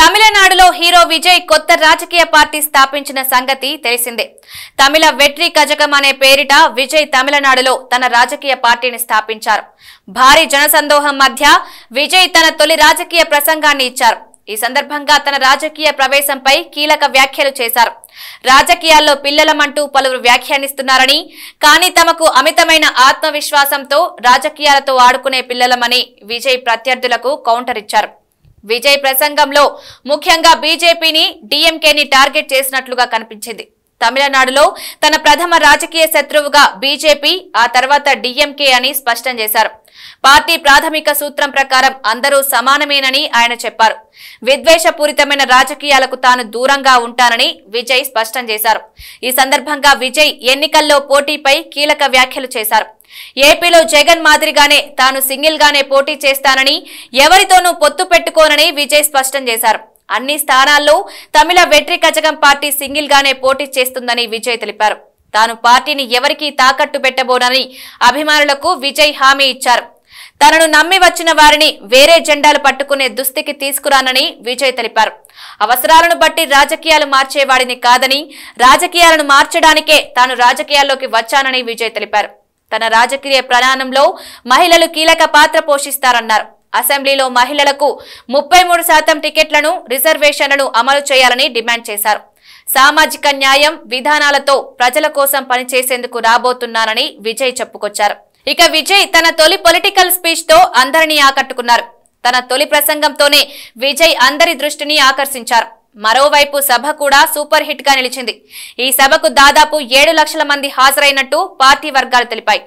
తమిళనాడులో హీరో విజయ్ కొత్త రాజకీయ పార్టీ స్థాపించిన సంగతి తెలిసిందే తమిళ వెట్రి కజకం అనే పేరిట విజయ్ తమిళనాడులో తన రాజకీయ పార్టీని స్థాపించారు భారీ జనసందోహం మధ్య విజయ్ తన తొలి రాజకీయ ప్రసంగాన్ని ఇచ్చారు ఈ సందర్భంగా తన రాజకీయ ప్రవేశంపై కీలక వ్యాఖ్యలు చేశారు రాజకీయాల్లో పిల్లలమంటూ పలువురు వ్యాఖ్యానిస్తున్నారని కానీ తమకు అమితమైన ఆత్మవిశ్వాసంతో రాజకీయాలతో ఆడుకునే పిల్లలమని విజయ్ ప్రత్యర్థులకు కౌంటర్ ఇచ్చారు విజయ్ ప్రసంగంలో ముఖ్యంగా బీజేపీని డీఎంకేని టార్గెట్ చేసినట్లుగా కనిపించింది తమిళనాడులో తన ప్రథమ రాజకీయ శత్రువుగా బీజేపీ ఆ తర్వాత డిఎంకే అని స్పష్టం చేశారు పార్టీ ప్రాథమిక సూత్రం ప్రకారం అందరూ సమానమేనని ఆయన చెప్పారు విద్వేషపూరితమైన రాజకీయాలకు తాను దూరంగా ఉంటానని విజయ్ స్పష్టం చేశారు ఈ సందర్భంగా విజయ్ ఎన్నికల్లో పోటీపై కీలక వ్యాఖ్యలు చేశారు ఏపీలో జగన్ మాదిరిగానే తాను సింగిల్ గానే పోటీ చేస్తానని ఎవరితోనూ పొత్తు పెట్టుకోనని విజయ్ స్పష్టం చేశారు అన్ని స్థానాల్లో తమిళ వెట్రి కజగం పార్టీ సింగిల్ గానే పోటీ చేస్తుందని విజయ్ తెలిపారు తాను పార్టీని ఎవరికీ తాకట్టు పెట్టబోనని అభిమానులకు విజయ్ హామీ ఇచ్చారు తనను నమ్మి వచ్చిన వారిని వేరే జెండాలు పట్టుకునే దుస్థితికి తీసుకురానని విజయ్ తెలిపారు అవసరాలను బట్టి రాజకీయాలు మార్చేవాడిని కాదని రాజకీయాలను మార్చడానికే తాను రాజకీయాల్లోకి వచ్చానని విజయ్ తెలిపారు తన రాజకీయ ప్రయాణంలో మహిళలు కీలక పాత్ర పోషిస్తారన్నారు అసెంబ్లీలో మహిళలకు ముప్పై శాతం టికెట్లను రిజర్వేషన్లను అమలు చేయాలని డిమాండ్ చేశారు సామాజిక న్యాయం విధానాలతో ప్రజల కోసం పనిచేసేందుకు రాబోతున్నానని విజయ్ చెప్పుకొచ్చారు ఇక విజయ్ తన తొలి పొలిటికల్ స్పీచ్ తో అందరినీ ఆకట్టుకున్నారు తన తొలి ప్రసంగంతోనే విజయ్ అందరి దృష్టిని ఆకర్షించారు మరోవైపు సభ కూడా సూపర్ హిట్ గా నిలిచింది ఈ సభకు దాదాపు ఏడు లక్షల మంది హాజరైనట్టు పార్టీ వర్గాలు తెలిపాయి